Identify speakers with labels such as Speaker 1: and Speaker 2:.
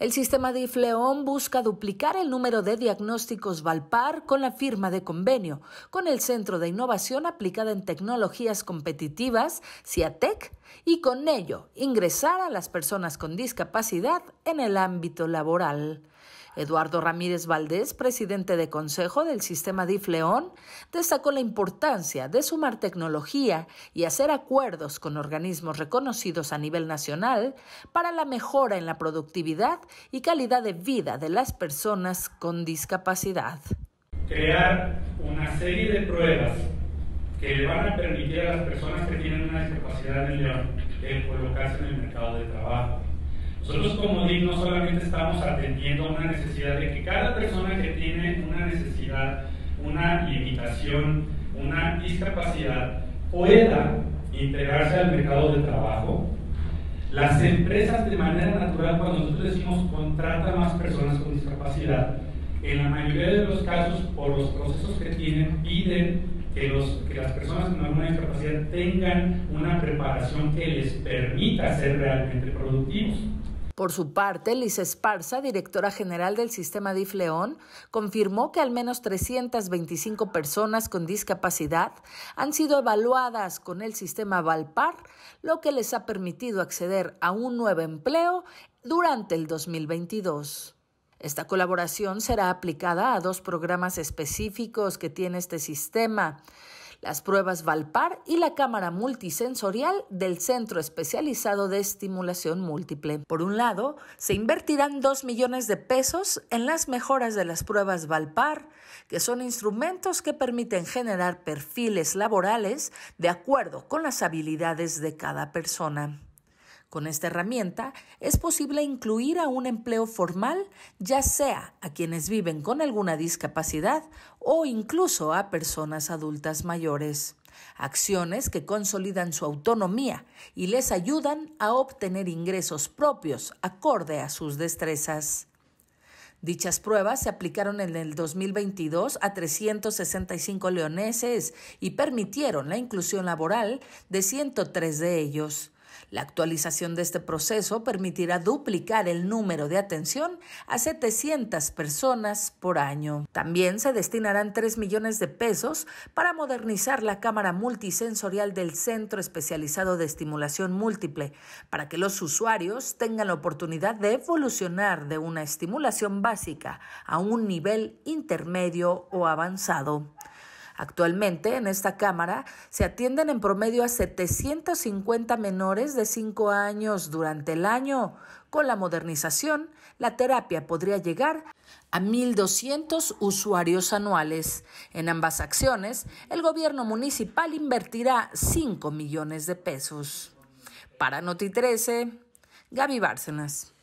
Speaker 1: El sistema Difleón busca duplicar el número de diagnósticos Valpar con la firma de convenio con el Centro de Innovación Aplicada en Tecnologías Competitivas, CIATEC, y con ello ingresar a las personas con discapacidad en el ámbito laboral. Eduardo Ramírez Valdés, presidente de Consejo del Sistema DIF León, destacó la importancia de sumar tecnología y hacer acuerdos con organismos reconocidos a nivel nacional para la mejora en la productividad y calidad de vida de las personas con discapacidad.
Speaker 2: Crear una serie de pruebas que le van a permitir a las personas que tienen una discapacidad en León eh, colocarse en el mercado de trabajo nosotros como DIC no solamente estamos atendiendo a una necesidad de que cada persona que tiene una necesidad, una limitación, una discapacidad, pueda integrarse al mercado de trabajo. Las empresas de manera natural, cuando nosotros decimos contrata más personas con discapacidad, en la mayoría de los casos, por los procesos que tienen, piden que, los, que las personas con alguna discapacidad tengan una preparación que les permita ser realmente productivos.
Speaker 1: Por su parte, Liz Esparza, directora general del sistema DIF León, confirmó que al menos 325 personas con discapacidad han sido evaluadas con el sistema Valpar, lo que les ha permitido acceder a un nuevo empleo durante el 2022. Esta colaboración será aplicada a dos programas específicos que tiene este sistema las pruebas Valpar y la cámara multisensorial del Centro Especializado de Estimulación Múltiple. Por un lado, se invertirán dos millones de pesos en las mejoras de las pruebas Valpar, que son instrumentos que permiten generar perfiles laborales de acuerdo con las habilidades de cada persona. Con esta herramienta es posible incluir a un empleo formal, ya sea a quienes viven con alguna discapacidad o incluso a personas adultas mayores. Acciones que consolidan su autonomía y les ayudan a obtener ingresos propios acorde a sus destrezas. Dichas pruebas se aplicaron en el 2022 a 365 leoneses y permitieron la inclusión laboral de 103 de ellos. La actualización de este proceso permitirá duplicar el número de atención a 700 personas por año. También se destinarán 3 millones de pesos para modernizar la cámara multisensorial del Centro Especializado de Estimulación Múltiple, para que los usuarios tengan la oportunidad de evolucionar de una estimulación básica a un nivel intermedio o avanzado. Actualmente en esta Cámara se atienden en promedio a 750 menores de 5 años durante el año. Con la modernización, la terapia podría llegar a 1.200 usuarios anuales. En ambas acciones, el gobierno municipal invertirá 5 millones de pesos. Para Noti 13, Gaby Bárcenas.